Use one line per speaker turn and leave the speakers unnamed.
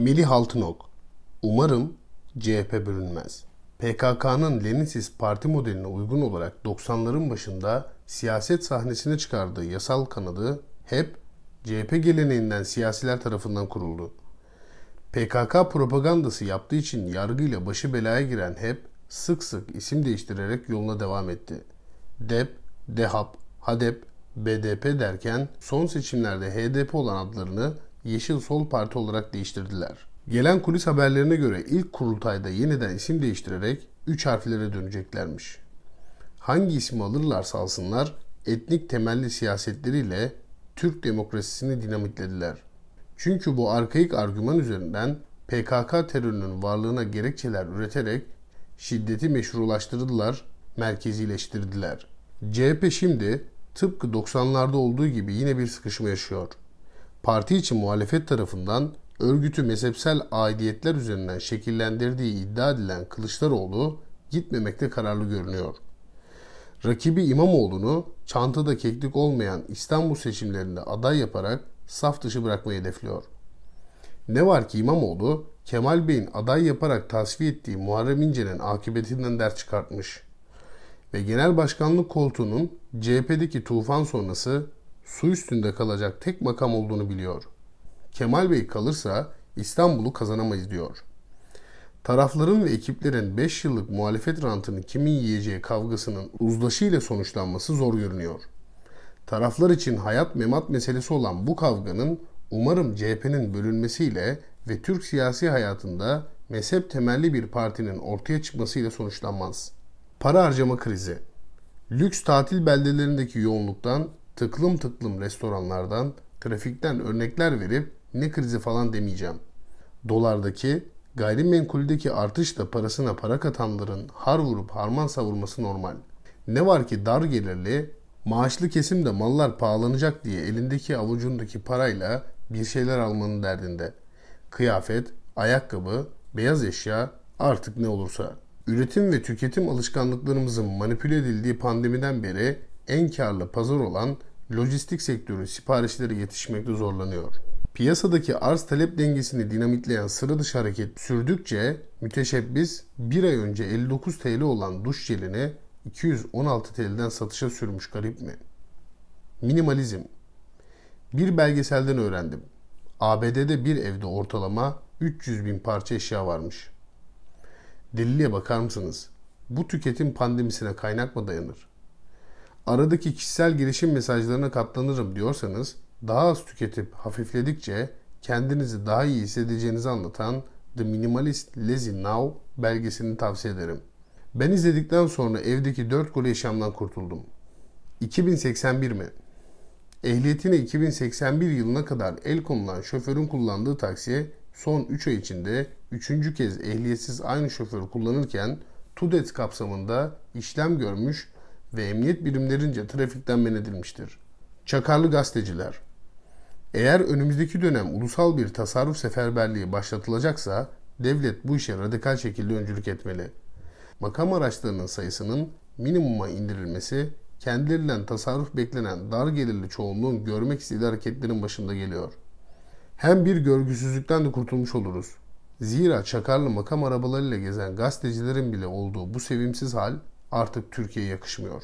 Melih Altınok Umarım CHP bölünmez. PKK'nın Leninsiz parti modeline uygun olarak 90'ların başında siyaset sahnesine çıkardığı yasal kanadı hep CHP geleneğinden siyasiler tarafından kuruldu. PKK propagandası yaptığı için yargıyla başı belaya giren HEP sık sık isim değiştirerek yoluna devam etti. DEP, DEHAP, HADEP, BDP derken son seçimlerde HDP olan adlarını Yeşil Sol Parti olarak değiştirdiler. Gelen kulis haberlerine göre ilk kurultayda yeniden isim değiştirerek 3 harflere döneceklermiş. Hangi ismi alırlarsa alsınlar etnik temelli siyasetleriyle Türk demokrasisini dinamitlediler. Çünkü bu arkaik argüman üzerinden PKK terörünün varlığına gerekçeler üreterek şiddeti meşrulaştırdılar, merkezileştirdiler. CHP şimdi tıpkı 90'larda olduğu gibi yine bir sıkışma yaşıyor parti için muhalefet tarafından örgütü mezhepsel aidiyetler üzerinden şekillendirdiği iddia edilen Kılıçdaroğlu gitmemekte kararlı görünüyor. Rakibi İmamoğlu'nu çantada keklik olmayan İstanbul seçimlerinde aday yaparak saf dışı bırakmayı hedefliyor. Ne var ki İmamoğlu Kemal Bey'in aday yaparak tasfiye ettiği Muharrem İnce'nin akıbetinden ders çıkartmış ve genel başkanlık koltuğunun CHP'deki tufan sonrası su üstünde kalacak tek makam olduğunu biliyor. Kemal Bey kalırsa İstanbul'u kazanamayız diyor. Tarafların ve ekiplerin 5 yıllık muhalefet rantını kimin yiyeceği kavgasının uzlaşıyla sonuçlanması zor görünüyor. Taraflar için hayat memat meselesi olan bu kavganın umarım CHP'nin bölünmesiyle ve Türk siyasi hayatında mezhep temelli bir partinin ortaya çıkmasıyla sonuçlanmaz. Para harcama krizi Lüks tatil beldelerindeki yoğunluktan tıklım tıklım restoranlardan, trafikten örnekler verip ne krizi falan demeyeceğim. Dolardaki, gayrimenkuldeki artışla parasına para katanların har vurup harman savurması normal. Ne var ki dar gelirli, maaşlı kesimde mallar pahalanacak diye elindeki avucundaki parayla bir şeyler almanın derdinde. Kıyafet, ayakkabı, beyaz eşya artık ne olursa. Üretim ve tüketim alışkanlıklarımızın manipüle edildiği pandemiden beri en karlı pazar olan lojistik sektörü siparişleri yetişmekte zorlanıyor. Piyasadaki arz talep dengesini dinamitleyen sıra dışı hareket sürdükçe müteşebbis bir ay önce 59 TL olan duş jelini 216 TL'den satışa sürmüş garip mi? Minimalizm Bir belgeselden öğrendim. ABD'de bir evde ortalama 300 bin parça eşya varmış. Deliliğe bakar mısınız? Bu tüketim pandemisine kaynak mı dayanır? aradaki kişisel gelişim mesajlarına katlanırım diyorsanız daha az tüketip hafifledikçe kendinizi daha iyi hissedeceğinizi anlatan The Minimalist Lazy Now belgesini tavsiye ederim. Ben izledikten sonra evdeki 4 gol yaşamdan kurtuldum. 2081 mi? Ehliyetine 2081 yılına kadar el konulan şoförün kullandığı taksiye son 3 ay içinde 3. kez ehliyetsiz aynı şoförü kullanırken TUDET kapsamında işlem görmüş ve emniyet birimlerince trafikten men edilmiştir. Çakarlı gazeteciler Eğer önümüzdeki dönem ulusal bir tasarruf seferberliği başlatılacaksa devlet bu işe radikal şekilde öncülük etmeli. Makam araçlarının sayısının minimuma indirilmesi kendilerinden tasarruf beklenen dar gelirli çoğunluğun görmek istediği hareketlerin başında geliyor. Hem bir görgüsüzlükten de kurtulmuş oluruz. Zira çakarlı makam arabalarıyla gezen gazetecilerin bile olduğu bu sevimsiz hal artık Türkiye'ye yakışmıyor.